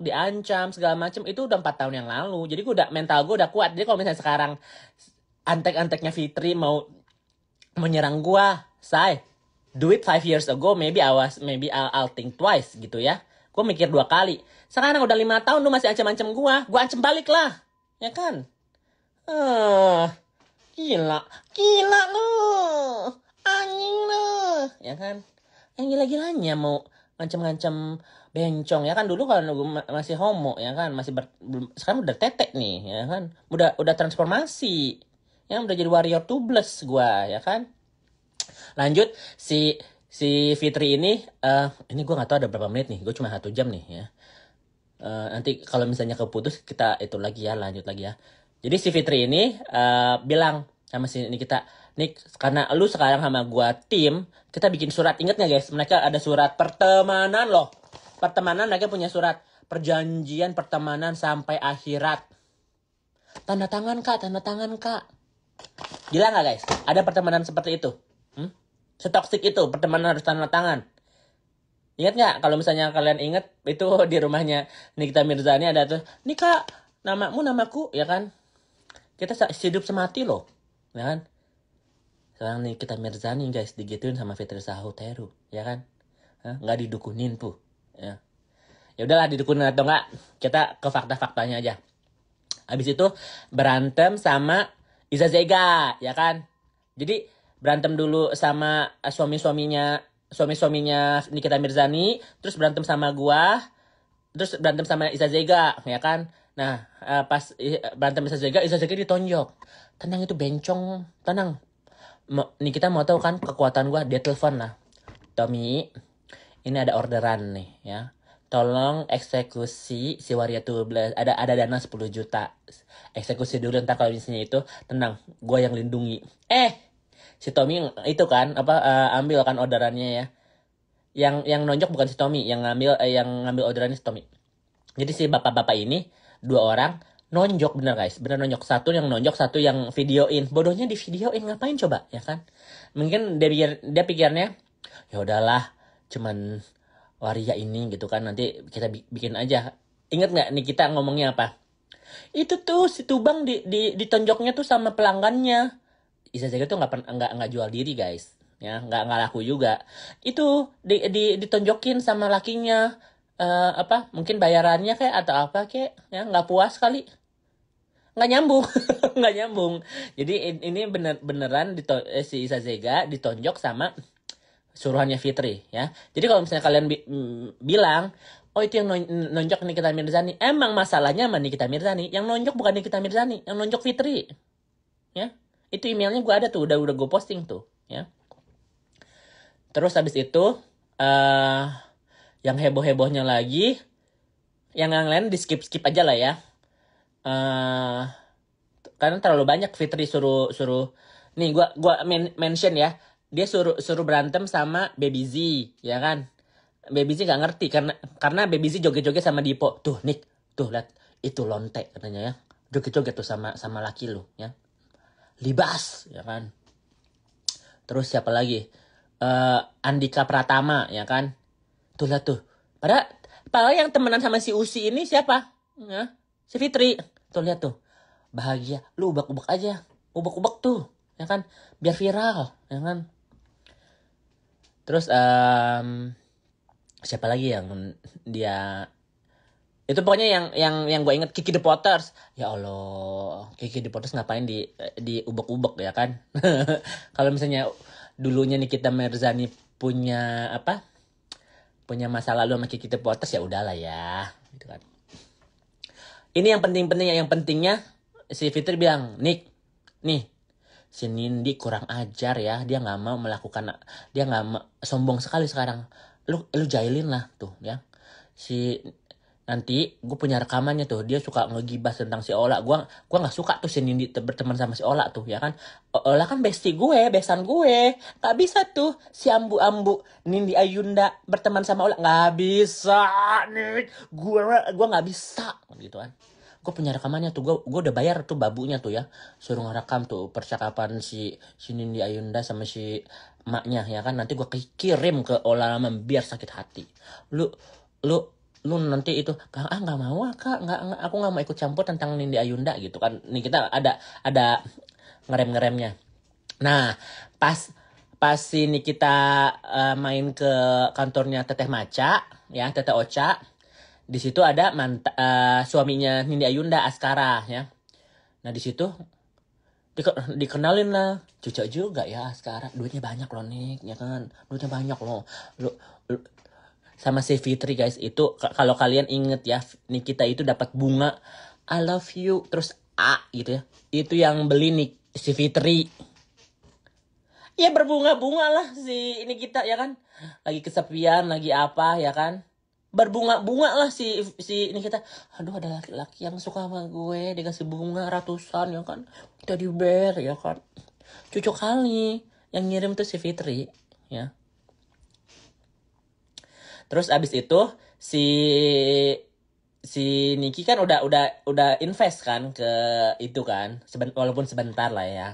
di ancam segala macam itu udah empat tahun yang lalu. Jadi gue udah mental gue udah kuat. Jadi kalau misalnya sekarang antek-anteknya Fitri mau menyerang gue, say, do it five years ago, maybe I was maybe I'll, I'll think twice gitu ya. Gue mikir dua kali. Sekarang udah lima tahun lu masih ancam-ancam gue, gue ancam balik lah, ya kan? Eh, uh, gila, gila lu, anjing lu, ya kan? Yang gila-gilanya mau ngancam-ngancam bencong ya kan dulu kan masih homo ya kan masih ber, belum sekarang udah tetek nih ya kan udah udah transformasi ya udah jadi warrior tubeless gua ya kan lanjut si si Fitri ini uh, ini gua nggak tahu ada berapa menit nih gua cuma satu jam nih ya uh, nanti kalau misalnya keputus kita itu lagi ya lanjut lagi ya jadi si Fitri ini uh, bilang sama si ini kita Nih, karena lu sekarang sama gua tim, kita bikin surat. Ingat guys? Mereka ada surat pertemanan loh. Pertemanan mereka punya surat perjanjian pertemanan sampai akhirat. Tanda tangan kak, tanda tangan kak. Gila nggak guys? Ada pertemanan seperti itu. Hmm? Setoksik itu, pertemanan harus tanda tangan. Ingat nggak? Kalau misalnya kalian ingat, itu di rumahnya Nikita Mirzani ada tuh. Nih kak, namamu namaku, ya kan? Kita hidup semati loh. Ya kan? sekarang nih kita Mirzani guys digituin sama Fitri Sahuteru ya kan nggak didukunin tuh ya ya udahlah didukunin atau enggak kita ke fakta-faktanya aja habis itu berantem sama Iza Zega ya kan jadi berantem dulu sama suami-suaminya suami-suaminya Nikita Mirzani terus berantem sama gua terus berantem sama Iza Zega ya kan nah eh, pas eh, berantem Iza Zega Iza Zega ditonjok tenang itu bencong tenang mau, nih kita mau tahu kan kekuatan gua dia telepon lah Tommy ini ada orderan nih ya tolong eksekusi si waria tuh ada ada dana 10 juta eksekusi dulu entah kalau misalnya itu tenang gua yang lindungi eh si Tommy itu kan apa uh, ambil kan orderannya ya yang yang nonjok bukan si Tommy yang ngambil uh, yang ngambil orderannya si Tommy jadi si bapak-bapak ini dua orang nonjok bener guys bener nonjok satu yang nonjok satu yang videoin bodohnya di videoin ngapain coba ya kan mungkin dia pikir dia pikirnya ya udahlah cuman waria ini gitu kan nanti kita bikin aja inget nggak nih kita ngomongnya apa itu tuh si tubang di, di ditonjoknya tuh sama pelanggannya bisa jadi tuh nggak nggak nggak jual diri guys ya nggak nggak laku juga itu di, di ditonjokin sama lakinya uh, apa mungkin bayarannya kayak atau apa kayak ya nggak puas kali nggak nyambung nggak nyambung jadi ini bener beneran di eh, si Isazega ditonjok sama suruhannya Fitri ya jadi kalau misalnya kalian bi mm, bilang oh itu yang nonjok Nikita Mirzani emang masalahnya sama Nikita Mirzani yang nonjok bukan Nikita Mirzani yang nonjok Fitri ya itu emailnya gue ada tuh udah udah gue posting tuh ya terus habis itu uh, yang heboh hebohnya lagi yang lain di skip skip aja lah ya Eh, karena terlalu banyak Fitri suruh suruh nih gua gua men mention ya dia suruh suruh berantem sama Baby Z ya kan Baby Z nggak ngerti karena karena Baby Z joget-joget sama Dipo tuh Nick tuh lihat itu lontek katanya ya joget-joget tuh sama sama laki lu ya libas ya kan terus siapa lagi uh, Andika Pratama ya kan tuh lihat tuh padahal padahal yang temenan sama si Usi ini siapa ya si Fitri Tuh lihat tuh, bahagia. Lu ubak-ubak aja, ubak-ubak tuh, ya kan? Biar viral, ya kan? Terus um, siapa lagi yang dia itu pokoknya yang yang yang gue inget Kiki the Potters ya allah Kiki the Potters ngapain di di ubek-ubek ya kan kalau misalnya dulunya Nikita Mirzani punya apa punya masa lalu sama Kiki the Potters ya udahlah ya gitu kan ini yang penting-pentingnya, yang pentingnya si Fitri bilang, Nick, nih, si Nindi kurang ajar ya, dia nggak mau melakukan, dia nggak sombong sekali sekarang. Lu, lu jahilin lah tuh ya. Si nanti gue punya rekamannya tuh dia suka ngegibah tentang si Ola gue gua nggak suka tuh si Nindi berteman sama si Ola tuh ya kan Ola kan besti gue besan gue tak bisa tuh si ambu ambu Nindi Ayunda berteman sama Ola nggak bisa nih gue gue nggak bisa gitu kan gue punya rekamannya tuh gue gue udah bayar tuh babunya tuh ya suruh ngerekam tuh percakapan si si Nindi Ayunda sama si maknya ya kan nanti gue kirim ke Ola biar sakit hati lu lu nun nanti itu kak ah nggak mau ah, kak nggak, aku nggak mau ikut campur tentang Nindi Ayunda gitu kan ini kita ada ada ngerem ngeremnya nah pas pas ini kita uh, main ke kantornya Teteh Maca ya Teteh Oca di situ ada manta, uh, suaminya Nindi Ayunda Askara ya nah di situ dikenalin lah cucok juga ya Askara duitnya banyak loh nih ya kan duitnya banyak loh lu, lu sama si Fitri guys itu kalau kalian inget ya Nikita itu dapat bunga I love you terus A gitu ya itu yang beli nih si Fitri ya berbunga-bunga lah si ini kita ya kan lagi kesepian lagi apa ya kan berbunga-bunga lah si si ini kita aduh ada laki-laki yang suka sama gue dikasih bunga ratusan ya kan tadi ber ya kan cucu kali yang ngirim tuh si Fitri ya Terus abis itu si si Niki kan udah udah udah invest kan ke itu kan seben, walaupun sebentar lah ya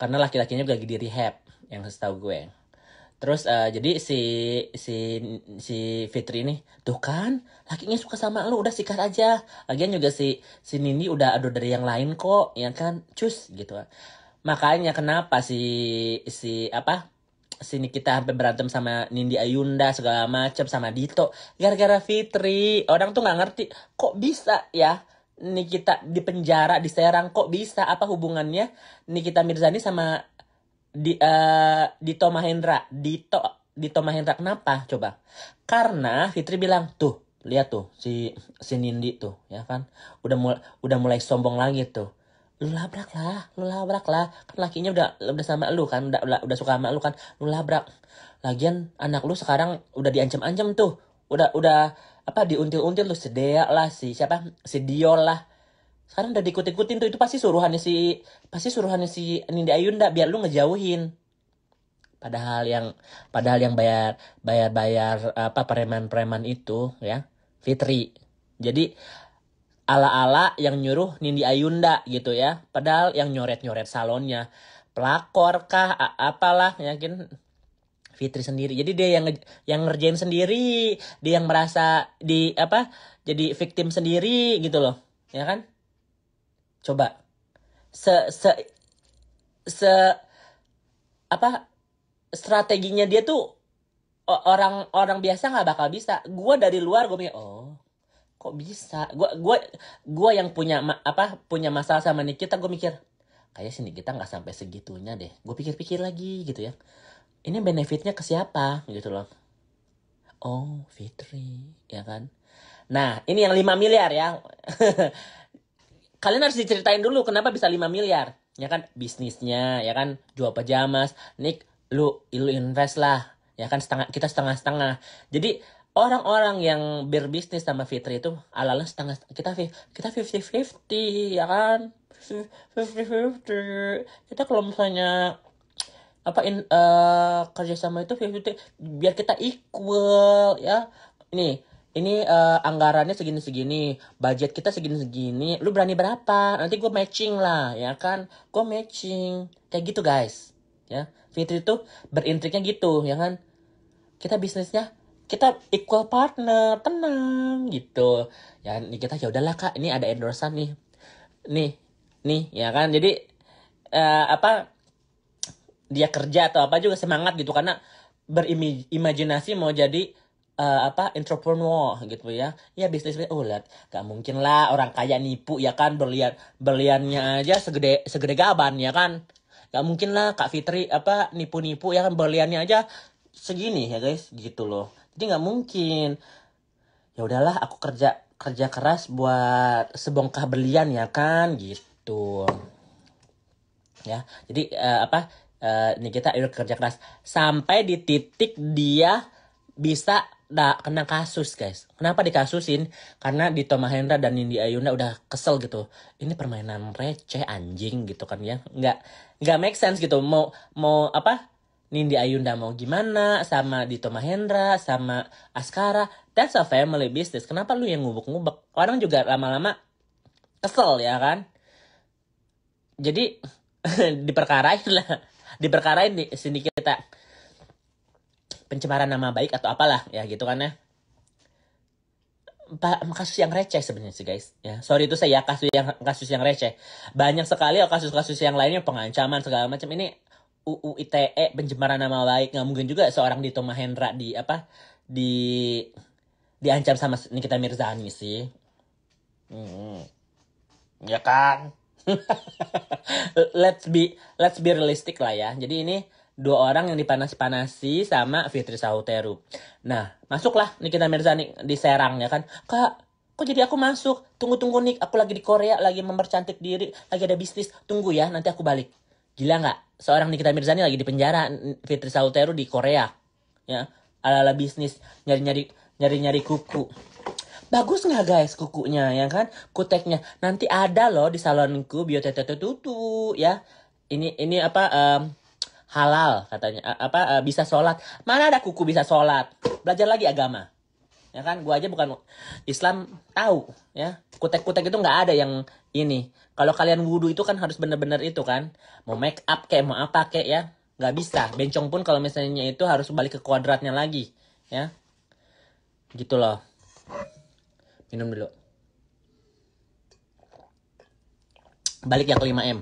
karena laki-lakinya juga lagi di rehab yang setahu gue terus uh, jadi si si si Fitri ini tuh kan lakinya suka sama lu udah sikat aja lagian juga si si Nini udah aduh dari yang lain kok ya kan cus gitu makanya kenapa si si apa sini kita hampir berantem sama Nindi Ayunda segala macam sama Dito gara-gara Fitri orang tuh nggak ngerti kok bisa ya Nikita di penjara di Serang kok bisa apa hubungannya Nikita Mirzani sama di uh, Dito Mahendra Dito Dito Mahendra kenapa coba karena Fitri bilang tuh lihat tuh si si Nindi tuh ya kan udah mulai udah mulai sombong lagi tuh lu labrak lah lu labrak lah kan lakinya udah udah sama lu kan udah udah, udah suka sama lu kan lu labrak lagian anak lu sekarang udah diancam-ancam tuh udah udah apa diuntil-until lu sedia lah si siapa si Dio lah sekarang udah diikut-ikutin tuh itu pasti suruhannya si pasti suruhannya si Nindi Ayunda biar lu ngejauhin padahal yang padahal yang bayar bayar bayar apa preman-preman itu ya Fitri jadi ala-ala yang nyuruh Nindi Ayunda gitu ya. Padahal yang nyoret-nyoret salonnya pelakor kah apalah yakin Fitri sendiri. Jadi dia yang yang ngerjain sendiri, dia yang merasa di apa? Jadi victim sendiri gitu loh. Ya kan? Coba se se se apa strateginya dia tuh orang orang biasa nggak bakal bisa. Gua dari luar gue mikir oh kok bisa gue gua gua yang punya apa punya masalah sama Nikita gue mikir kayak sini kita nggak sampai segitunya deh gue pikir-pikir lagi gitu ya ini benefitnya ke siapa gitu loh oh Fitri ya kan nah ini yang 5 miliar ya kalian harus diceritain dulu kenapa bisa 5 miliar ya kan bisnisnya ya kan jual pajamas Nick lu lu invest lah ya kan setengah kita setengah setengah jadi orang-orang yang berbisnis sama Fitri itu alalnya setengah kita kita fifty fifty ya kan fifty fifty kita kalau misalnya apa in uh, kerjasama itu fifty biar kita equal ya ini ini uh, anggarannya segini segini budget kita segini segini lu berani berapa nanti gue matching lah ya kan gue matching kayak gitu guys ya Fitri itu berintriknya gitu ya kan kita bisnisnya kita equal partner tenang gitu ya ini kita ya udahlah kak ini ada endorsement nih nih nih ya kan jadi uh, apa dia kerja atau apa juga semangat gitu karena berimajinasi mau jadi uh, apa entrepreneur gitu ya ya bisnis oh lihat gak mungkin lah orang kaya nipu ya kan berlian berliannya aja segede segede gaban ya kan gak mungkin lah kak Fitri apa nipu-nipu ya kan berliannya aja segini ya guys gitu loh jadi nggak mungkin. Ya udahlah, aku kerja kerja keras buat sebongkah berlian ya kan gitu. Ya, jadi uh, apa? Uh, kita ayo kerja keras sampai di titik dia bisa nggak kena kasus guys. Kenapa dikasusin? Karena di Tomahendra dan Nindi Ayunda udah kesel gitu. Ini permainan receh anjing gitu kan ya. Nggak nggak make sense gitu. Mau mau apa? Nindi Ayunda mau gimana, sama Dito Mahendra, sama Askara. That's a family business. Kenapa lu yang ngubek-ngubek? Orang juga lama-lama kesel ya kan. Jadi diperkarain lah. Diperkarain di sini kita. Pencemaran nama baik atau apalah ya gitu kan ya. kasus yang receh sebenarnya sih guys ya sorry itu saya kasus yang kasus yang receh banyak sekali oh, kasus-kasus yang lainnya pengancaman segala macam ini UU ITE pencemaran nama baik nggak mungkin juga seorang Dito Mahendra di apa di diancam sama Nikita Mirzani sih hmm. ya kan let's be let's be realistic lah ya jadi ini dua orang yang dipanas-panasi sama Fitri Sauteru nah masuklah Nikita Mirzani di Serang ya kan kak kok jadi aku masuk tunggu-tunggu Nik aku lagi di Korea lagi mempercantik diri lagi ada bisnis tunggu ya nanti aku balik gila nggak seorang Nikita Mirzani lagi di penjara Fitri Sauteru di Korea ya ala-ala bisnis nyari-nyari nyari-nyari kuku bagus nggak guys kukunya ya kan kuteknya nanti ada loh di salonku biotetet tutu ya ini ini apa um, halal katanya apa uh, bisa sholat mana ada kuku bisa sholat belajar lagi agama ya kan gua aja bukan Islam tahu ya kutek-kutek itu nggak ada yang ini kalau kalian wudhu itu kan harus bener-bener itu kan. Mau make up kayak mau apa kayak ya. Nggak bisa. Bencong pun kalau misalnya itu harus balik ke kuadratnya lagi. Ya. Gitu loh. Minum dulu. Balik yang ke 5M.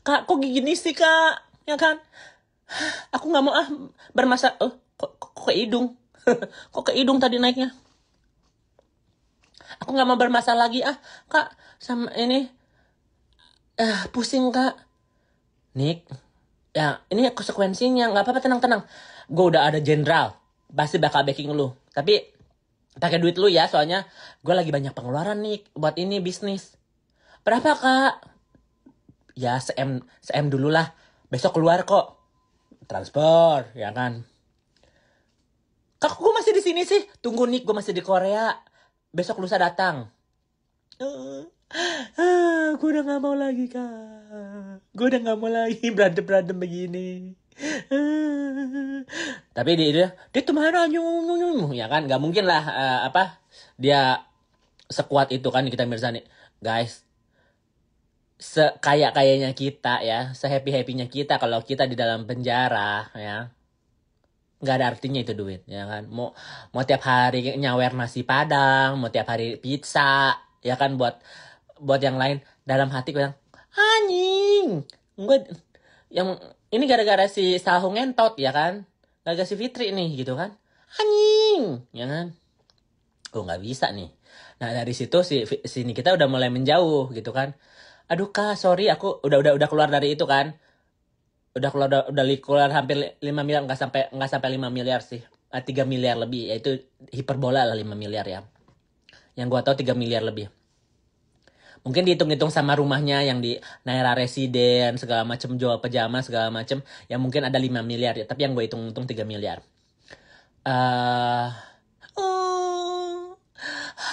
Kak, kok gini sih kak? Ya kan? Aku nggak mau ah bermasa... Oh, kok, kok, ke hidung? kok ke hidung tadi naiknya? Aku nggak mau bermasalah lagi ah. Kak, sama ini eh pusing kak Nick ya ini konsekuensinya nggak apa-apa tenang tenang gue udah ada jenderal pasti bakal backing lu tapi pakai duit lu ya soalnya gue lagi banyak pengeluaran nih buat ini bisnis berapa kak ya cm cm dulu lah besok keluar kok transport ya kan kak gue masih di sini sih tunggu nih gue masih di Korea besok lusa datang uh ah, gue udah gak mau lagi kak gue udah gak mau lagi berantem berantem begini ah. tapi dia dia, dia tuh marah ya kan gak mungkin lah eh, apa dia sekuat itu kan kita Mirzani nih guys sekaya kayanya kita ya sehappy happynya kita kalau kita di dalam penjara ya nggak ada artinya itu duit ya kan mau mau tiap hari nyawer nasi padang mau tiap hari pizza ya kan buat buat yang lain dalam hati gue yang anjing gue yang ini gara-gara si Sahung ngentot ya kan gara-gara si Fitri nih gitu kan anjing ya kan gue nggak bisa nih nah dari situ si sini kita udah mulai menjauh gitu kan aduh kak sorry aku udah udah udah keluar dari itu kan udah keluar udah, udah keluar hampir 5 miliar nggak sampai nggak sampai 5 miliar sih 3 ah, miliar lebih yaitu hiperbola lah 5 miliar ya yang gua tahu 3 miliar lebih mungkin dihitung-hitung sama rumahnya yang di Naira Residen segala macem jual pejama segala macem ya mungkin ada 5 miliar ya tapi yang gue hitung-hitung 3 miliar uh, oh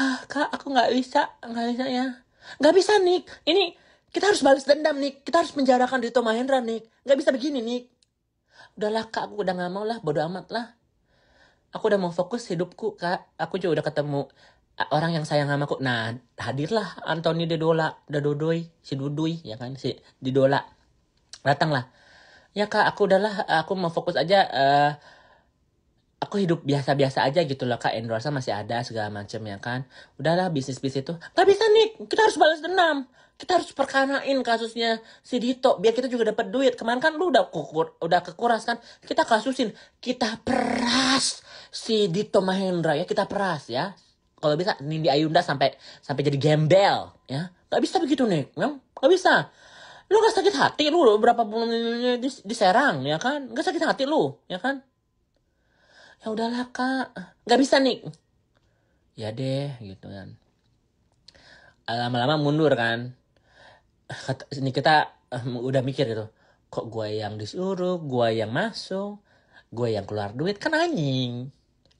ah, kak aku nggak bisa nggak bisa ya nggak bisa Nick ini kita harus balas dendam Nick kita harus menjarakan Rito Mahendra Nick nggak bisa begini Nick udahlah kak aku udah nggak mau lah bodo amat lah aku udah mau fokus hidupku kak aku juga udah ketemu orang yang sayang sama aku nah hadirlah Anthony Dedola Dedodoi si Dudui ya kan si Dedola datanglah ya kak aku udahlah aku mau fokus aja uh, aku hidup biasa-biasa aja gitu loh kak endorse masih ada segala macem ya kan udahlah bisnis bisnis itu nggak bisa nih kita harus balas dendam kita harus perkanain kasusnya si Dito biar kita juga dapat duit kemarin kan lu udah kukur udah kekuras kan kita kasusin kita peras si Dito Mahendra ya kita peras ya kalau bisa Nindi Ayunda sampai sampai jadi gembel ya nggak bisa begitu nih memang nggak bisa lu gak sakit hati lu berapa bulan diserang ya kan gak sakit hati lu ya kan ya udahlah kak nggak bisa nih ya deh gitu kan lama-lama mundur kan ini kita eh, udah mikir gitu kok gue yang disuruh gue yang masuk gue yang keluar duit kan anjing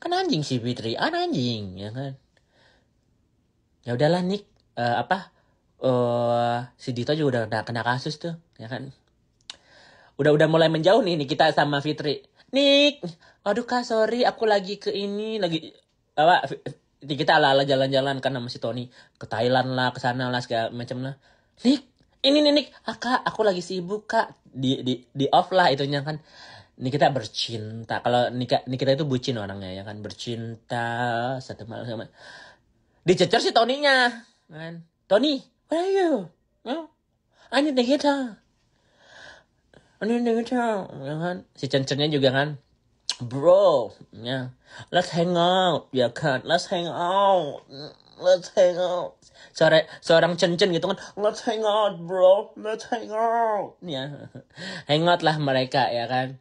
kan anjing si Fitri kan anjing ya kan ya udahlah Nick uh, apa uh, si Dito juga udah kena, kena kasus tuh ya kan udah udah mulai menjauh nih, kita sama Fitri Nick aduh kak sorry aku lagi ke ini lagi apa kita ala ala jalan-jalan karena masih Tony ke Thailand lah ke sana lah segala macam lah Nick ini nih Nick ah, kak aku lagi sibuk kak di di di off lah itunya kan ini kita bercinta. Kalau nikah Nikita itu bucin orangnya ya kan bercinta satu malam sama dicecer si Toninya kan Tony where are you Oh, I need the guitar I need the guitar ya kan si cencernya juga kan bro ya let's hang out ya kan let's hang out let's hang out Seorang, seorang cencen gitu kan let's hang out bro let's hang out ya hang out lah mereka ya kan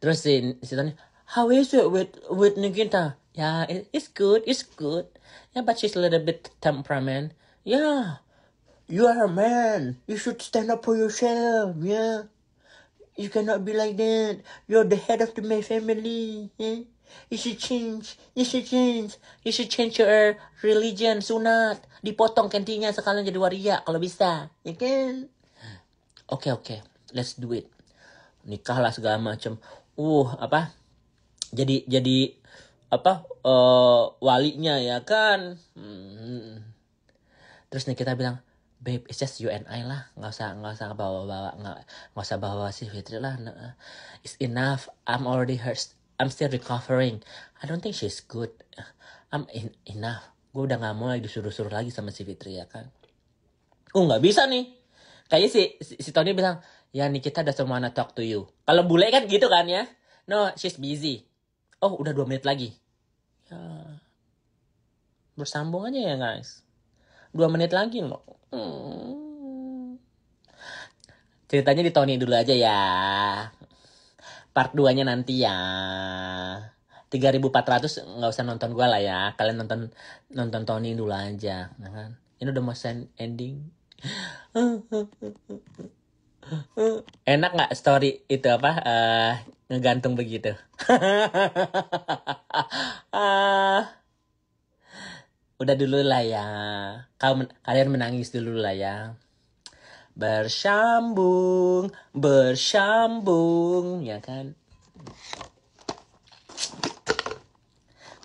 terus si si Tony how is it with with Nikita ya yeah, it's good it's good Yeah, but she's a little bit temperament. Yeah, you are a man. You should stand up for yourself. Yeah, you cannot be like that. You're the head of the my family. Yeah? You should change. You should change. You should change your religion. Sunat. Dipotong kentinya sekalian jadi waria kalau bisa. Ya kan? Oke, okay, oke. Okay. Let's do it. Nikahlah segala macam. Uh, apa? Jadi jadi apa uh, walinya ya kan hmm. terus kita bilang babe it's just you and I lah nggak usah nggak usah bawa bawa nggak nggak usah bawa si Fitri lah nah, it's enough I'm already hurt I'm still recovering I don't think she's good I'm in enough gue udah nggak mau lagi disuruh-suruh lagi sama si Fitri ya kan gue nggak bisa nih kayak si, si si Tony bilang ya nih kita udah semua talk to you kalau bule kan gitu kan ya no she's busy oh udah dua menit lagi ya. bersambung aja ya guys dua menit lagi loh hmm. ceritanya di Tony dulu aja ya part 2 nya nanti ya 3400 nggak usah nonton gue lah ya kalian nonton nonton Tony dulu aja ya kan ini udah mau send ending Enak nggak story itu apa uh, ngegantung begitu? uh, udah dulu lah ya. Kau men kalian menangis dulu lah ya. Bersambung, bersambung, ya kan?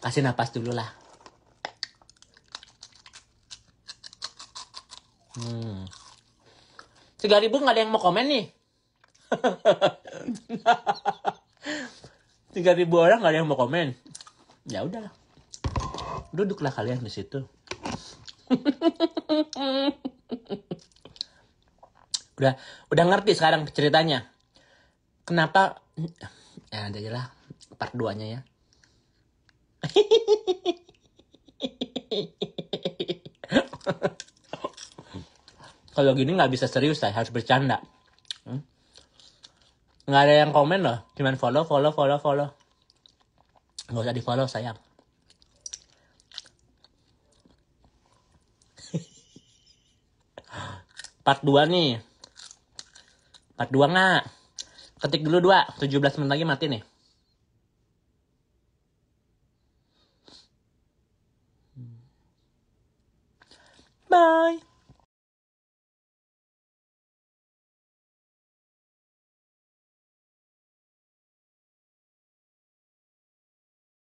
Kasih nafas dulu lah. Hmm tiga ribu nggak ada yang mau komen nih tiga ribu orang nggak ada yang mau komen ya udah, duduklah kalian di situ udah udah ngerti sekarang ceritanya kenapa ya ada lah part duanya ya kalau gini nggak bisa serius lah harus bercanda hmm? nggak ada yang komen loh cuman follow follow follow follow nggak usah di follow sayang part 2 nih part 2 nggak ketik dulu 2 17 menit lagi mati nih Bye.